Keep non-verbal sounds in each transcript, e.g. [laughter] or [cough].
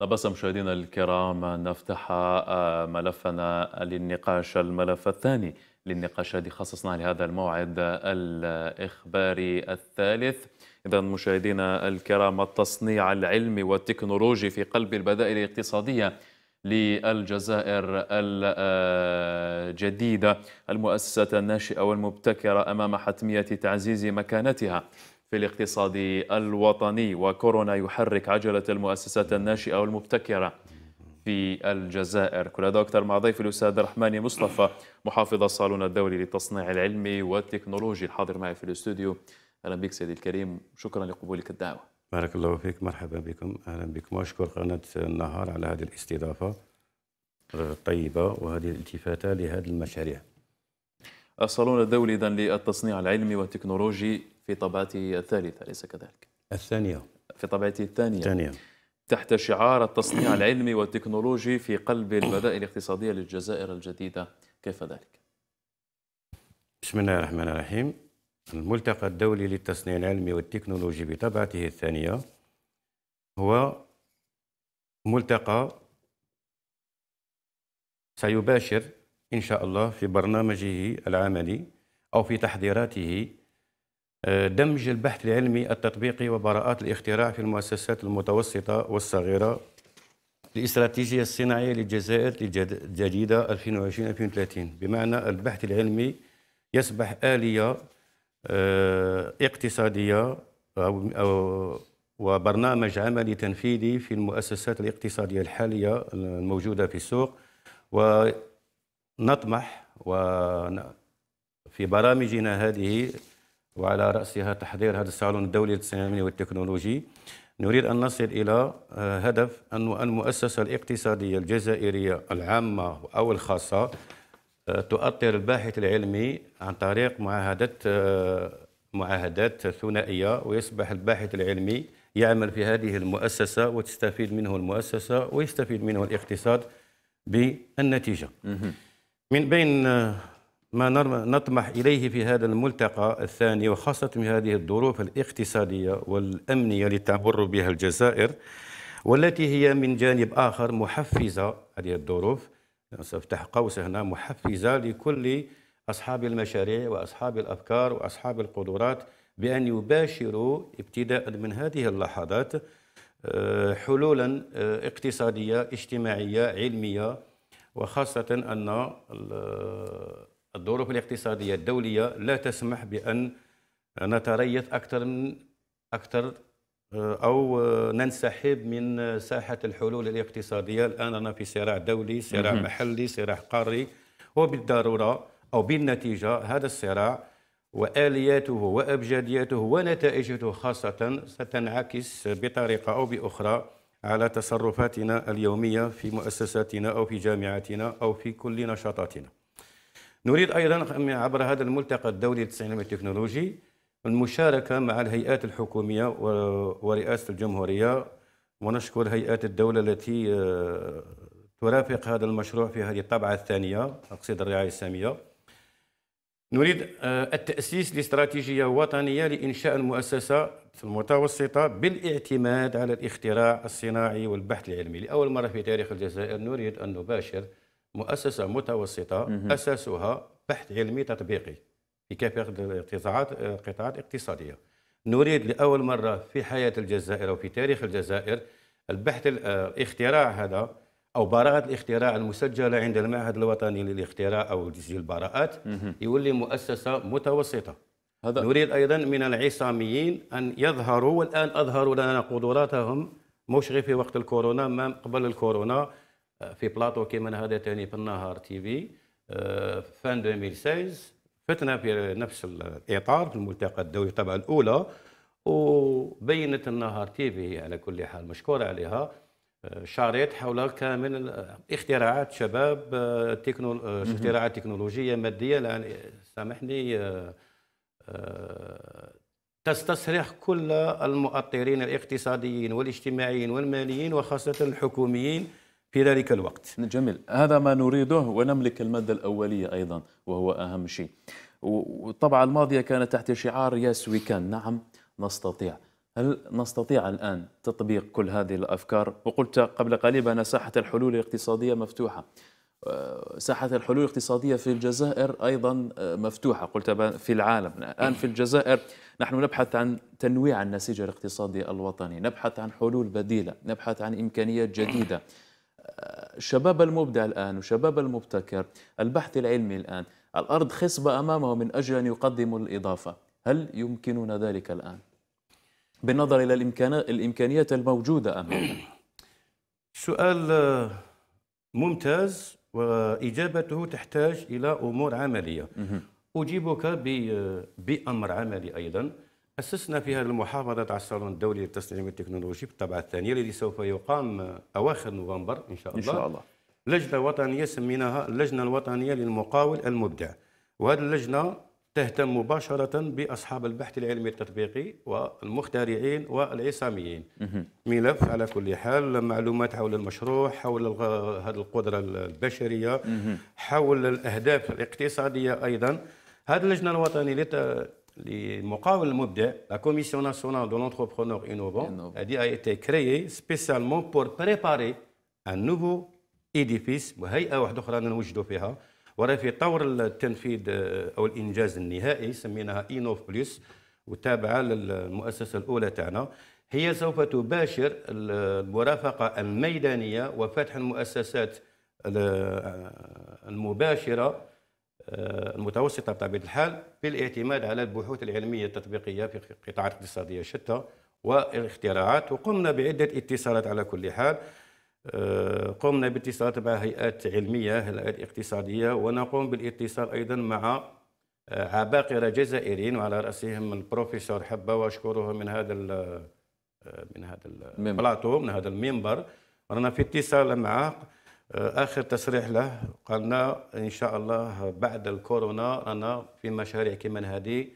طب مشاهدينا الكرام نفتح آه، ملفنا للنقاش الملف الثاني للنقاش الذي خصصنا لهذا الموعد الإخباري الثالث إذا مشاهدينا الكرام التصنيع العلمي والتكنولوجي في قلب البدائل الاقتصادية للجزائر الجديدة المؤسسة الناشئة والمبتكرة أمام حتمية تعزيز مكانتها في الاقتصاد الوطني وكورونا يحرك عجلة المؤسسات الناشئة والمبتكرة في الجزائر كل هذا أكثر مع ضيف الأستاذ الرحمن مصطفى محافظ الصالون الدولي للتصنيع العلمي والتكنولوجي الحاضر معي في الاستوديو أهلا بك سيدي الكريم شكرا لقبولك الدعوة بارك الله فيك مرحبا بكم أهلا بكم وأشكر قناة النهار على هذه الاستضافة الطيبة وهذه الالتفاتة لهذه المشاريع الصالون الدولي إذن للتصنيع العلمي والتكنولوجي في طبعتي الثالثة أليس كذلك؟ الثانية في طبعتي الثانية الثانية تحت شعار التصنيع العلمي والتكنولوجي في قلب البدائل الاقتصادية للجزائر الجديدة كيف ذلك؟ بسم الله الرحمن الرحيم الملتقى الدولي للتصنيع العلمي والتكنولوجي بطبعته الثانية هو ملتقى سيباشر إن شاء الله في برنامجه العملي أو في تحضيراته دمج البحث العلمي التطبيقي وبراءات الاختراع في المؤسسات المتوسطة والصغيرة الاستراتيجية الصناعية للجزائر الجديدة 2020-2030 بمعنى البحث العلمي يصبح آلية آه، اقتصادية أو وبرنامج عملي تنفيذي في المؤسسات الاقتصادية الحالية الموجودة في السوق ونطمح في برامجنا هذه وعلى رأسها تحضير هذا الصالون الدولي للتنمية والتكنولوجي نريد أن نصل إلى آه، هدف أن المؤسسة الاقتصادية الجزائرية العامة أو الخاصة آه، تؤطر الباحث العلمي عن طريق معاهدات آه، معاهدات ثنائية ويصبح الباحث العلمي يعمل في هذه المؤسسة وتستفيد منه المؤسسة ويستفيد منه الاقتصاد بالنتيجة من بين ما نطمح إليه في هذا الملتقى الثاني وخاصة في هذه الظروف الاقتصادية والأمنية التي تمر بها الجزائر والتي هي من جانب آخر محفزة هذه الظروف سأفتح قوس هنا محفزة لكل أصحاب المشاريع وأصحاب الأفكار وأصحاب القدرات بأن يباشروا ابتداء من هذه اللحظات آه، حلولا آه، اقتصادية اجتماعية علمية وخاصة أن الظروف الاقتصادية الدولية لا تسمح بأن نتريث أكثر من أكثر آه، أو آه، ننسحب من آه، ساحة الحلول الاقتصادية الآن أنا في صراع دولي صراع محلي صراع قاري وبالضرورة أو بالنتيجة هذا الصراع وآلياته وأبجدياته ونتائجه خاصة ستنعكس بطريقة أو بأخرى على تصرفاتنا اليومية في مؤسساتنا أو في جامعاتنا أو في كل نشاطاتنا نريد أيضا عبر هذا الملتقى الدولي للتصنيع التكنولوجي المشاركة مع الهيئات الحكومية ورئاسة الجمهورية ونشكر هيئات الدولة التي آه، ترافق هذا المشروع في هذه الطبعة الثانية أقصد الرعاية السامية نريد آه، التأسيس لاستراتيجية وطنية لإنشاء المؤسسة المتوسطة بالاعتماد على الاختراع الصناعي والبحث العلمي لأول مرة في تاريخ الجزائر نريد أن نباشر مؤسسه متوسطه اساسها بحث علمي تطبيقي في كافه القطاعات اقتصاديه. نريد لاول مره في حياه الجزائر وفي تاريخ الجزائر البحث الاختراع آه، هذا او براءه الاختراع المسجله عند المعهد الوطني للاختراع او تسجيل البراءات يولي مؤسسه متوسطه هذا نريد ايضا من العصاميين ان يظهروا والان اظهروا لنا قدراتهم مش غير في وقت الكورونا ما قبل الكورونا في بلاطو كيما هذا تاني في النهار تي في فان آه، 2016 فتنا في نفس الاطار في الملتقى الدولي طبعا الاولى وبينت النهار تي في على كل حال مشكوره عليها آه، شريط حول كامل اختراعات شباب آه، تكنولو... اختراعات تكنولوجيه ماديه لان سامحني تستصرح كل المؤطرين الاقتصاديين والاجتماعيين والماليين وخاصه الحكوميين في ذلك الوقت جميل هذا ما نريده ونملك المادة الأولية أيضا وهو أهم شيء وطبعا الماضية كانت تحت شعار يس وي كان نعم نستطيع هل نستطيع الآن تطبيق كل هذه الأفكار وقلت قبل قليل أن ساحة الحلول الاقتصادية مفتوحة آه، ساحة الحلول الاقتصادية في الجزائر أيضا آه، مفتوحة قلت في العالم الآن في الجزائر نحن نبحث عن تنويع النسيج الاقتصادي الوطني نبحث عن حلول بديلة نبحث عن إمكانيات جديدة الشباب المبدع الآن وشباب المبتكر البحث العلمي الآن الأرض خصبة أمامه من أجل أن يقدموا الإضافة هل يمكننا ذلك الآن؟ بالنظر إلى الإمكانيات الموجودة أمامنا [clears throat] سؤال آه، ممتاز وإجابته تحتاج إلى أمور عملية أجيبك بأمر عملي أيضا أسسنا في هذه المحافظة على الصالون الدولي للتصنيع والتكنولوجي بالطبعة الثانية الذي سوف يقام أواخر نوفمبر إن شاء الله إن شاء الله لجنة وطنية سميناها اللجنة الوطنية للمقاول المبدع وهذه اللجنة تهتم مباشرة بأصحاب البحث العلمي التطبيقي والمخترعين والعصاميين ملف على كل حال معلومات حول المشروع حول هذه القدرة البشرية حول الأهداف الاقتصادية أيضا هذه اللجنة الوطنية المبدع لا كوميسيون ناسيونال دو لونتربرونور انوفون هادي اي تي كريي سبيسيالمون بور بريباري ان نوفو ايديفيس وهيئه واحده اخرى نوجدوا فيها وراه في طور التنفيذ او الانجاز النهائي سميناها اينوف بلس وتابعه للمؤسسه الاولى تاعنا هي سوف تباشر المرافقه الميدانيه وفتح المؤسسات المباشره آه، المتوسطه بطبيعه الحال بالاعتماد على البحوث العلميه التطبيقيه في قطاعات اقتصاديه شتى والاختراعات وقمنا بعده اتصالات على كل حال آه، قمنا باتصالات مع هيئات علميه هيئات اقتصاديه ونقوم بالاتصال ايضا مع آه، عباقره جزائريين وعلى راسهم البروفيسور حبه واشكره من هذا من هذا البلاطو من هذا المنبر رانا في اتصال معه آه، اخر تصريح له قالنا ان شاء الله بعد الكورونا انا في مشاريع كما هذه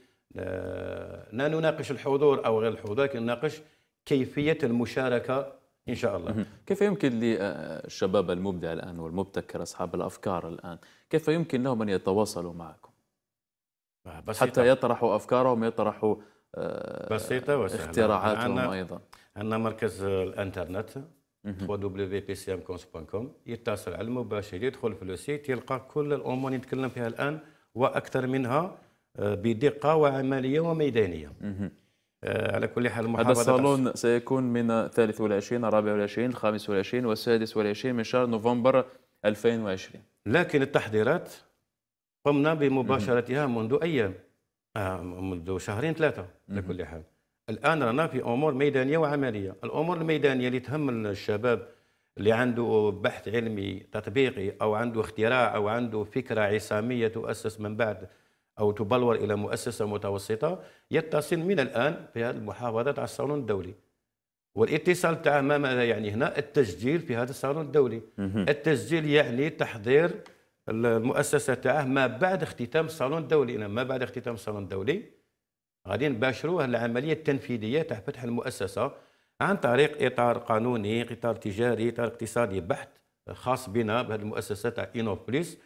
لا نناقش الحضور او غير الحضور لكن نناقش كيفيه المشاركه ان شاء الله كيف يمكن للشباب آه، المبدع الان والمبتكر اصحاب الافكار الان كيف يمكن لهم ان يتواصلوا معكم آه، بسيطة. حتى يطرحوا افكارهم يطرحوا بسيطه وسهله اختراعاتهم ايضا عندنا مركز الانترنت www.pcmconce.com يتصل على المباشر يدخل في لو سيت يلقى كل الامور اللي نتكلم فيها الان واكثر منها آه، بدقه وعمليه وميدانيه آه، على كل حال هذا الصالون سيكون من 23 24 25 والسادس والعشرين من شهر نوفمبر 2020 لكن التحضيرات قمنا بمباشرتها منذ أيام آه، منذ شهرين ثلاثة على كل حال الان رانا في امور ميدانيه وعمليه الامور الميدانيه اللي تهم الشباب اللي عنده بحث علمي تطبيقي او عنده اختراع او عنده فكره عصاميه تؤسس من بعد او تبلور الى مؤسسه متوسطه يتصل من الان في هذه المحافظه على الصالون الدولي والاتصال تاعه ما ماذا يعني هنا التسجيل في هذا الصالون الدولي التسجيل يعني تحضير المؤسسه تاعه ما بعد اختتام الصالون الدولي ما بعد اختتام الصالون الدولي غادي نباشروه العمليه التنفيذيه تاع فتح المؤسسه عن طريق اطار قانوني اطار تجاري اطار اقتصادي بحت خاص بنا بهذه المؤسسه تاع بليس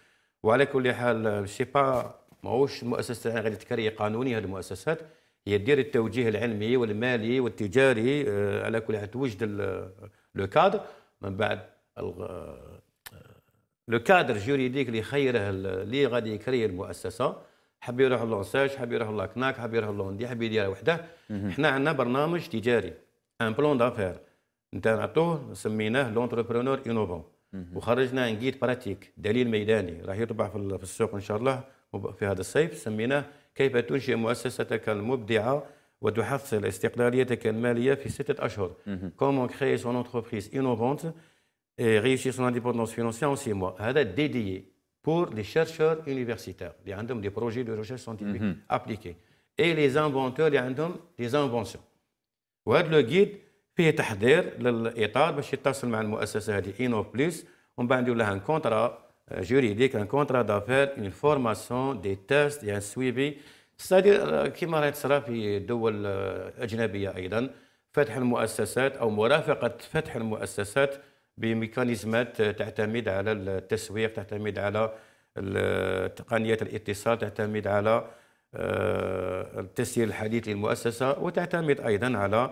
وعلى كل حال سي با ماهوش المؤسسه غادي تكري قانوني هذه المؤسسات هي دير التوجيه العلمي والمالي والتجاري آه، على كل حال توجد آه، لو كادر من بعد آه، لو كادر جوريديك اللي يخيره اللي غادي يكري المؤسسه حب يروح لونساج ساج حب يروح لون كناك حب يروح لوندي دي حب يدير وحده احنا عندنا برنامج تجاري ان بلون دافير نتاع نعطوه سميناه لونتربرونور انوفون وخرجنا ان جيت براتيك دليل ميداني راح يطبع في السوق ان شاء الله في هذا الصيف سميناه كيف تنشئ مؤسستك المبدعه وتحصل استقلاليتك الماليه في سته اشهر كومون كريي سون انتربريز انوفونت et réussir son indépendance financière en six mois. هذا ديديي pour les chercheurs universitaires. y a des projets de recherche scientifique mm -hmm. appliqués. Et les inventeurs, y a des inventions. وهذا لو جيد فيه تحضير للاطار باش يتصل مع المؤسسه هذه اينو بليس ومن بعد يولها ان كونترا جوريديك ان كونترا دافير اون فورماسيون دي تيست يعني سويفي سادير كما راهي تصرا في دول اجنبيه ايضا فتح المؤسسات او مرافقه فتح المؤسسات بميكانيزمات تعتمد على التسويق تعتمد على تقنيات الاتصال تعتمد على آه، التسيير الحديث للمؤسسة وتعتمد أيضا على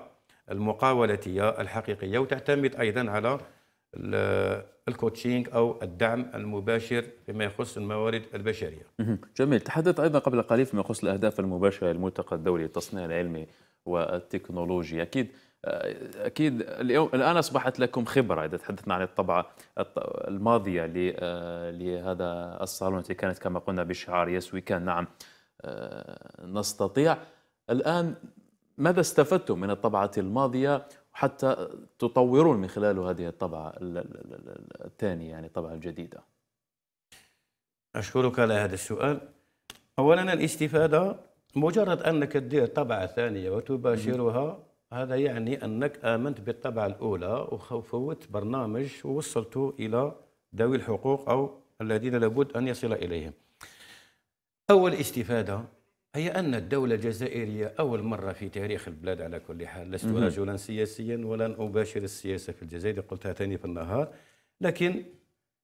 المقاولتية الحقيقية وتعتمد أيضا على الكوتشينج أو الدعم المباشر فيما يخص الموارد البشرية جميل تحدثت أيضا قبل قليل فيما يخص الأهداف المباشرة للملتقى الدولي للتصنيع العلمي والتكنولوجيا أكيد اكيد اليوم الان اصبحت لكم خبره اذا تحدثنا عن الطبعه الماضيه آه، لهذا الصالون التي كانت كما قلنا بشعار يس وي كان نعم آه، نستطيع الان ماذا استفدتم من الطبعه الماضيه حتى تطورون من خلال هذه الطبعه الثانيه يعني الطبعه الجديده اشكرك على هذا السؤال اولا الاستفاده مجرد انك تدير طبعه ثانيه وتباشرها هذا يعني أنك آمنت بالطبعة الأولى وفوت برنامج ووصلته إلى ذوي الحقوق أو الذين لابد أن يصل إليهم أول استفادة هي أن الدولة الجزائرية أول مرة في تاريخ البلاد على كل حال لست رجلا سياسيا ولن أباشر السياسة في الجزائر قلتها ثاني في النهار لكن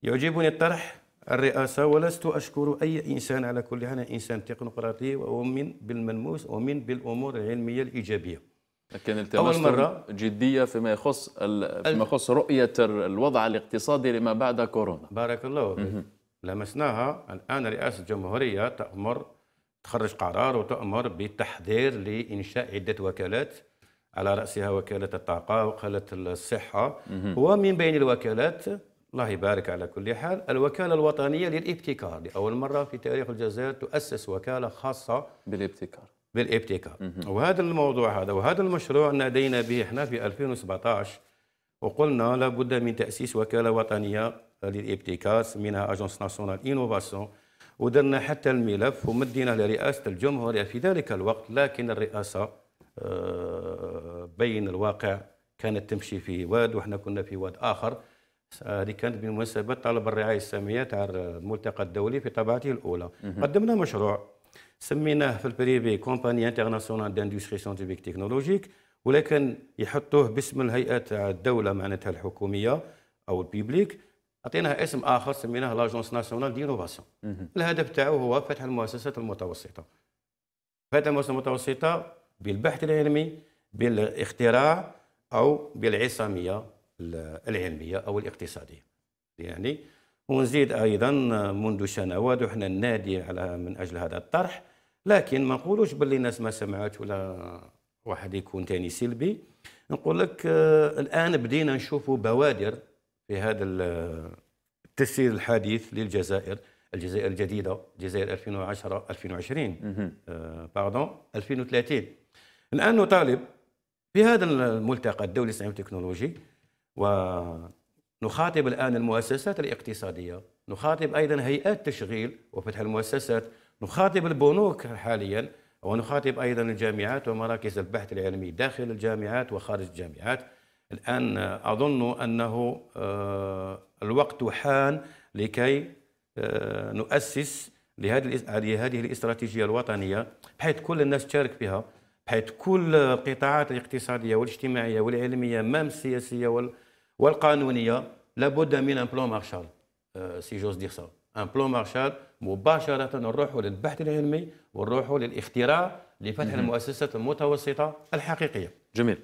يعجبني الطرح الرئاسة ولست أشكر أي إنسان على كل حال إنسان تقنقراطي وأؤمن بالملموس وأؤمن بالأمور العلمية الإيجابية لكن التماس مرة جدية فيما يخص فيما يخص رؤية الوضع الاقتصادي لما بعد كورونا بارك الله فيك لمسناها الآن رئاسة الجمهورية تأمر تخرج قرار وتأمر بتحذير لإنشاء عدة وكالات على رأسها وكالة الطاقة وكالة الصحة ومن بين الوكالات الله يبارك على كل حال الوكالة الوطنية للابتكار لأول مرة في تاريخ الجزائر تؤسس وكالة خاصة بالابتكار بالابتكار وهذا الموضوع هذا وهذا المشروع نادينا به احنا في 2017 وقلنا لابد من تاسيس وكاله وطنيه للابتكار سميناها اجونس ناسيونال انوفاسيون ودرنا حتى الملف ومديناه لرئاسه الجمهوريه في ذلك الوقت لكن الرئاسه آه، بين الواقع كانت تمشي في واد وحنا كنا في واد اخر هذه كانت بمناسبه طلب الرعايه الساميه تاع الملتقى الدولي في طبعته الاولى قدمنا مشروع سميناه في البريفي كومباني انترناسيونال داندستري سانتيفيك تكنولوجيك ولكن يحطوه باسم الهيئه تاع الدوله معناتها الحكوميه او البيبليك اعطيناه اسم اخر سميناه لاجونس ناسيونال دينوفاسيون الهدف تاعو هو فتح المؤسسات المتوسطه فتح المؤسسات المتوسطه بالبحث العلمي بالاختراع او بالعصاميه العلميه او الاقتصاديه يعني ونزيد ايضا منذ سنوات وحنا ننادي على من اجل هذا الطرح لكن ما نقولوش باللي الناس ما سمعت ولا واحد يكون ثاني سلبي نقول لك آه، الان بدينا نشوفوا بوادر في هذا آه، التسير الحديث للجزائر الجزائر الجديده جزائر 2010 2020 باردون 2030 الان نطالب بهذا الملتقى الدولي الصناعي و نخاطب الآن المؤسسات الاقتصادية نخاطب أيضا هيئات تشغيل وفتح المؤسسات نخاطب البنوك حاليا ونخاطب أيضا الجامعات ومراكز البحث العلمي داخل الجامعات وخارج الجامعات الآن أظن أنه آه، الوقت حان لكي آه، نؤسس لهذه الاستراتيجية الوطنية بحيث كل الناس تشارك بها بحيث كل القطاعات الاقتصادية والاجتماعية والعلمية مام السياسية وال والقانونيه لابد من ان بلون مارشال سي جوز دير سا ان بلون مارشال مباشره نروحوا للبحث العلمي ونروحوا للاختراع لفتح المؤسسات المتوسطة الحقيقية جميل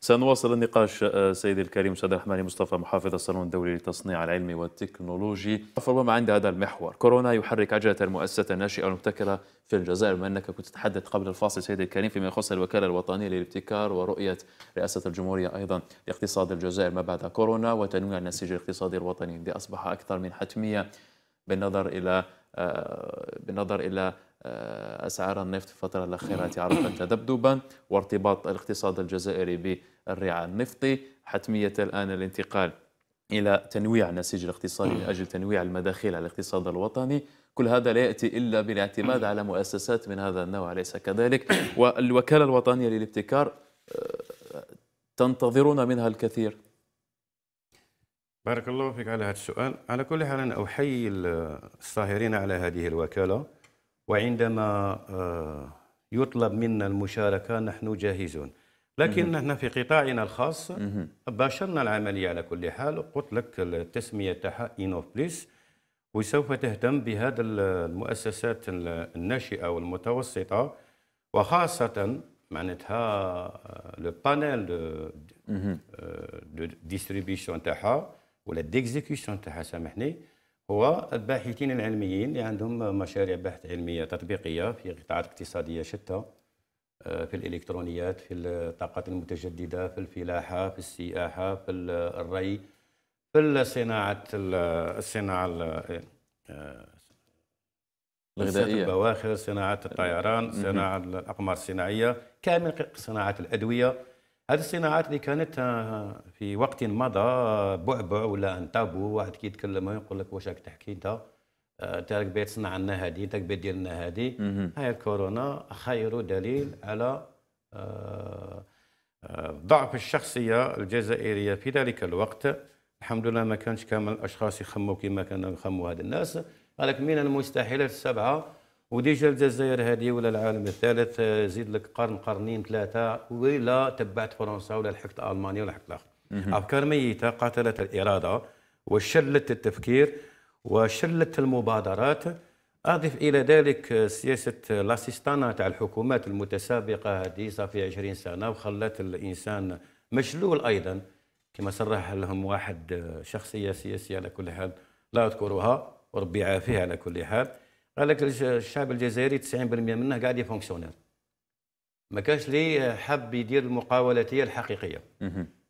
سنواصل النقاش آه، سيدي الكريم استاذ الرحمن مصطفى محافظ الصالون الدولي للتصنيع العلمي والتكنولوجي ربما عند هذا المحور كورونا يحرك عجله المؤسسه الناشئه والمبتكره في الجزائر بما انك كنت تتحدث قبل الفاصل سيدي الكريم فيما يخص الوكاله الوطنيه للابتكار ورؤيه رئاسه الجمهوريه ايضا لاقتصاد الجزائر ما بعد كورونا وتنويع النسيج الاقتصادي الوطني الذي اصبح اكثر من حتميه بالنظر الى آه، بالنظر الى آه، أسعار النفط في الفترة الأخيرة تعرفت [coughs] تذبذبا وارتباط الاقتصاد الجزائري بالرعاء النفطي حتمية الآن الانتقال إلى تنويع النسيج الاقتصادي لاجل تنويع المداخيل على الاقتصاد الوطني كل هذا لا يأتي إلا بالاعتماد على مؤسسات من هذا النوع أليس كذلك [coughs] والوكالة الوطنية للابتكار آه، تنتظرون منها الكثير بارك الله فيك على هذا السؤال على كل حال أنا أحيي الصاهرين على هذه الوكالة وعندما آه، يطلب منا المشاركة نحن جاهزون لكن نحن في قطاعنا الخاص باشرنا العملية على كل حال قلت لك التسمية تاعها إينوف بليس وسوف تهتم بهذا المؤسسات الناشئة والمتوسطة وخاصة معناتها لو بانيل دو ديستريبيسيون تاعها ولا ديكزيكيسيون تاعها سامحني هو الباحثين العلميين اللي عندهم مشاريع بحث علميه تطبيقيه في قطاعات اقتصاديه شتى آه، في الالكترونيات في الطاقات المتجدده في الفلاحه في السياحه في الري في الصناعه الصناعه آه، الغذائيه البواخر صناعه الطيران صناعه الاقمار الصناعيه كامل صناعه الادويه هذه الصناعات اللي كانت في وقت مضى بعبع ولا انتابو واحد كي يتكلم يقول لك واش راك تحكي انت آه، انت راك باغي تصنع لنا هذه انت باغي دير لنا هذه هاي الكورونا خير دليل على آه، آه، ضعف الشخصيه الجزائريه في ذلك الوقت الحمد لله ما كانش كامل الاشخاص يخموا كما كانوا يخموا هاد الناس قالك من المستحيلات السبعه وديجا الجزائر هذه ولا العالم الثالث آه، زيد لك قرن قرنين ثلاثه ولا تبعت فرنسا ولا لحقت المانيا ولا لحقت الاخر افكار ميته قاتلت الاراده وشلت التفكير وشلت المبادرات اضف الى ذلك آه، سياسه آه، لاسيستانا تاع الحكومات المتسابقه هذه صافي 20 سنه وخلت الانسان مشلول ايضا كما صرح لهم واحد شخصيه سياسيه على كل حال لا اذكرها وربي يعافيه على كل حال قال لك الشعب الجزائري 90% منه قاعد يفونكسيونير ما كانش لي حب يدير المقاولاتيه الحقيقيه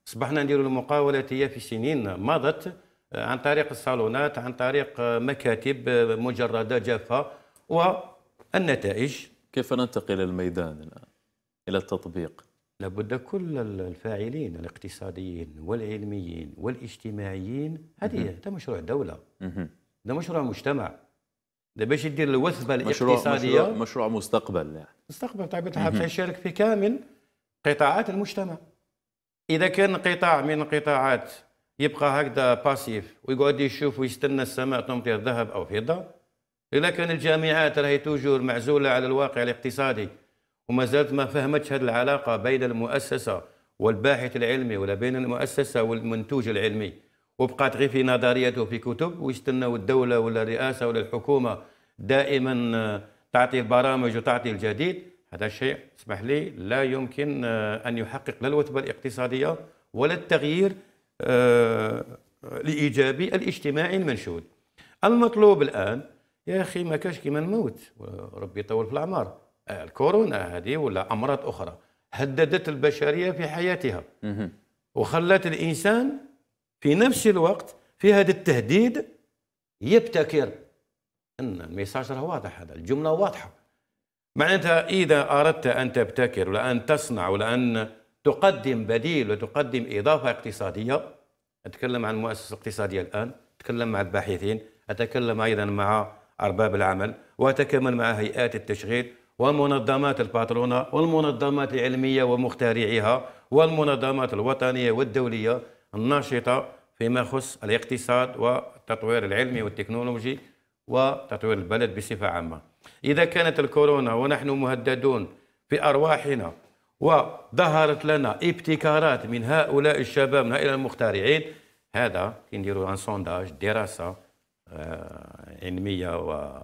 اصبحنا نديروا المقاولاتيه في سنين مضت آه، عن طريق الصالونات عن طريق آه، مكاتب آه، مجرده جافه والنتائج كيف ننتقل الى الميدان الان الى التطبيق لابد كل الفاعلين الاقتصاديين والعلميين والاجتماعيين هذه ده مشروع دوله ده مشروع مجتمع باش يدير الوثبه مشروع الاقتصاديه مشروع, مشروع مستقبل يعني. مستقبل بطبيعه طيب، الحال يشارك في كامل قطاعات المجتمع اذا كان قطاع من القطاعات يبقى هكذا باسيف ويقعد يشوف ويستنى السماء تمطر ذهب او فضه اذا كان الجامعات راهي توجور معزوله على الواقع الاقتصادي وما زالت ما فهمتش هذه العلاقه بين المؤسسه والباحث العلمي ولا بين المؤسسه والمنتوج العلمي وبقات غير في نظريات وفي كتب ويستناو الدوله ولا الرئاسه ولا الحكومه دائما آه، تعطي البرامج وتعطي الجديد هذا الشيء اسمح لي لا يمكن آه، ان يحقق لا الوثبه الاقتصاديه ولا التغيير آه، الايجابي الاجتماعي المنشود المطلوب الان يا اخي ما كاش كيما الموت ربي يطول في الاعمار الكورونا هذه ولا امراض اخرى هددت البشريه في حياتها وخلت الانسان في نفس الوقت في هذا التهديد يبتكر ان الميساج راه واضح هذا الجمله واضحه معناتها اذا اردت ان تبتكر ولا ان تصنع ولا ان تقدم بديل وتقدم اضافه اقتصاديه اتكلم عن المؤسسه الاقتصاديه الان اتكلم مع الباحثين اتكلم ايضا مع ارباب العمل واتكلم مع هيئات التشغيل ومنظمات الباترونه والمنظمات العلميه ومخترعيها والمنظمات الوطنيه والدوليه الناشطة فيما يخص الاقتصاد والتطوير العلمي والتكنولوجي وتطوير البلد بصفة عامة إذا كانت الكورونا ونحن مهددون في أرواحنا وظهرت لنا ابتكارات من هؤلاء الشباب من هؤلاء المخترعين هذا كنديروا ان سونداج دراسه آه، علميه و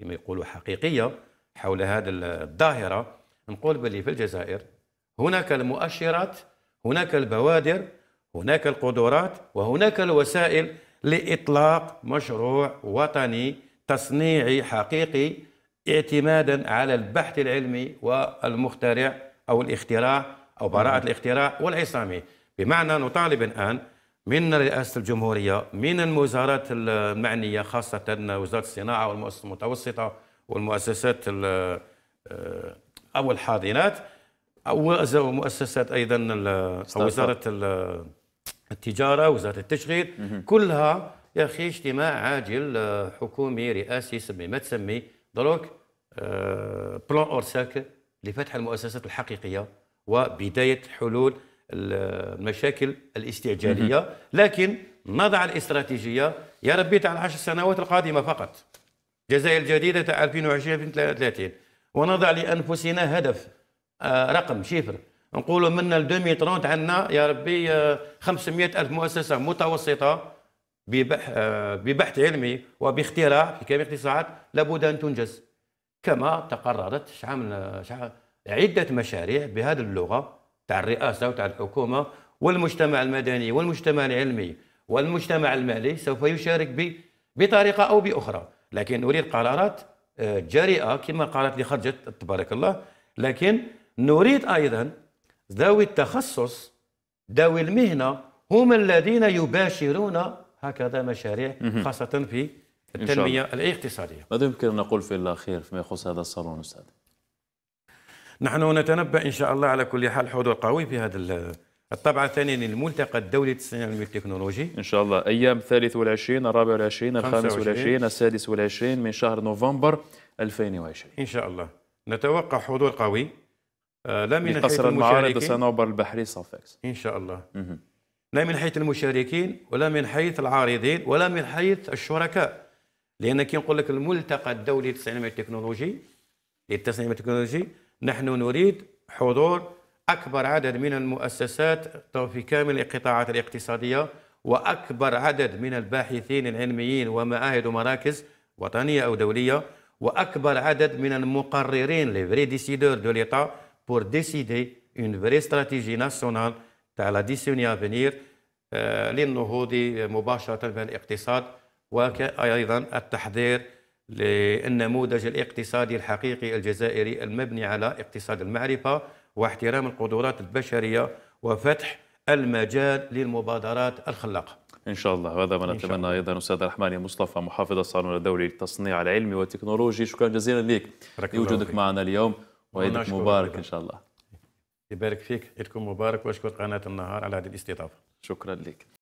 كما يقولوا حقيقيه حول هذه الظاهره نقول بلي في الجزائر هناك المؤشرات هناك البوادر هناك القدرات وهناك الوسائل لإطلاق مشروع وطني تصنيعي حقيقي اعتمادا على البحث العلمي والمخترع أو الاختراع أو براءة الاختراع والعصامي بمعنى نطالب الآن من رئاسة الجمهورية من الوزارات المعنية خاصة وزارة الصناعة والمؤسسات المتوسطة والمؤسسات أو الحاضنات أو مؤسسات أيضا وزارة التجاره وزاره التشغيل كلها يا اخي اجتماع عاجل آه، حكومي رئاسي سمي ما تسمي دروك بلان اورساك لفتح المؤسسات الحقيقيه وبدايه حلول المشاكل الاستعجاليه لكن نضع الاستراتيجيه يا ربي تاع العشر سنوات القادمه فقط جزائر الجديده تاع 2020 2030 ونضع لانفسنا هدف آه، رقم شفر نقولوا من 2030 عندنا يا ربي 500 آه، ألف مؤسسة متوسطة آه، ببحث علمي وباختراع في كامل الاقتصاد لابد أن تنجز كما تقررت شحال شعب عدة مشاريع بهذه اللغة تاع الرئاسة وتاع الحكومة والمجتمع المدني والمجتمع العلمي والمجتمع المالي سوف يشارك بطريقة أو بأخرى لكن نريد قرارات آه، جريئة كما القرارات اللي خرجت تبارك الله لكن نريد أيضا ذوي التخصص ذوي المهنه هم الذين يباشرون هكذا مشاريع خاصه في التنميه الاقتصاديه. ماذا يمكن ان نقول في الاخير فيما يخص هذا الصالون استاذ؟ نحن نتنبا ان شاء الله على كل حال حضور قوي في هذا الطبعة الثانية للملتقى الدولي للصناعة العلمية والتكنولوجي إن شاء الله أيام 23 والعشرين الخامس والعشرين السادس والعشرين من شهر نوفمبر 2020 إن شاء الله نتوقع حضور قوي آه، لا من قصر المعارض سنعبر البحري صافاكس ان شاء الله مه. لا من حيث المشاركين ولا من حيث العارضين ولا من حيث الشركاء لان كي نقول لك الملتقى الدولي للتصنيع التكنولوجي للتصنيع التكنولوجي نحن نريد حضور اكبر عدد من المؤسسات في كامل القطاعات الاقتصاديه واكبر عدد من الباحثين العلميين ومعاهد ومراكز وطنيه او دوليه واكبر عدد من المقررين لي فري ديسيدور دو ليطا pour décider une vraie stratégie nationale تاع لا ديسيوني افينير للنهوض مباشره بالاقتصاد وايضا التحضير للنموذج الاقتصادي الحقيقي الجزائري المبني على اقتصاد المعرفه واحترام القدرات البشريه وفتح المجال للمبادرات الخلاقه. ان شاء الله وهذا ما نتمنى ايضا استاذ الرحمن مصطفى محافظ الصالون الدولي للتصنيع العلمي والتكنولوجي شكرا جزيلا لك لوجودك معنا اليوم وعيدك مبارك ان شاء الله يبارك فيك عيدكم مبارك واشكر قناه النهار على هذه الاستضافه شكرا لك